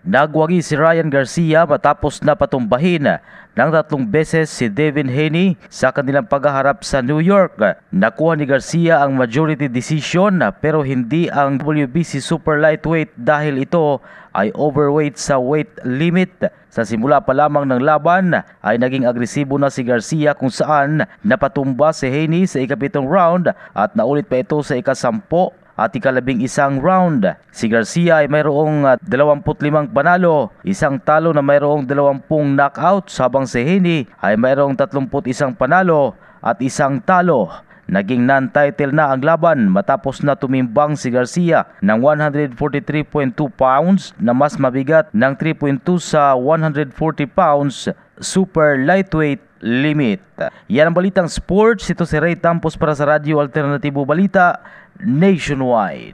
Nagwagi si Ryan Garcia matapos na patumbahin ng tatlong beses si Devin Haney sa kanilang paghaharap sa New York. Nakuha ni Garcia ang majority decision pero hindi ang WBC Super Lightweight dahil ito ay overweight sa weight limit. Sa simula pa lamang ng laban ay naging agresibo na si Garcia kung saan napatumba si Haney sa ikapitong round at naulit pa ito sa ikasampo at ikalabing isang round. Si Garcia ay mayroong 25 ah, panalo, isang talo na mayroong 20 knockout habang si Haney ay mayroong 31 panalo at isang talo. Naging non-title na ang laban matapos na tumimbang si Garcia ng 143.2 pounds na mas mabigat ng 3.2 sa 140 pounds super lightweight limit. Yan ang balitang sports. Ito si Ray Tampos para sa Radyo Alternatibo Balita Nationwide.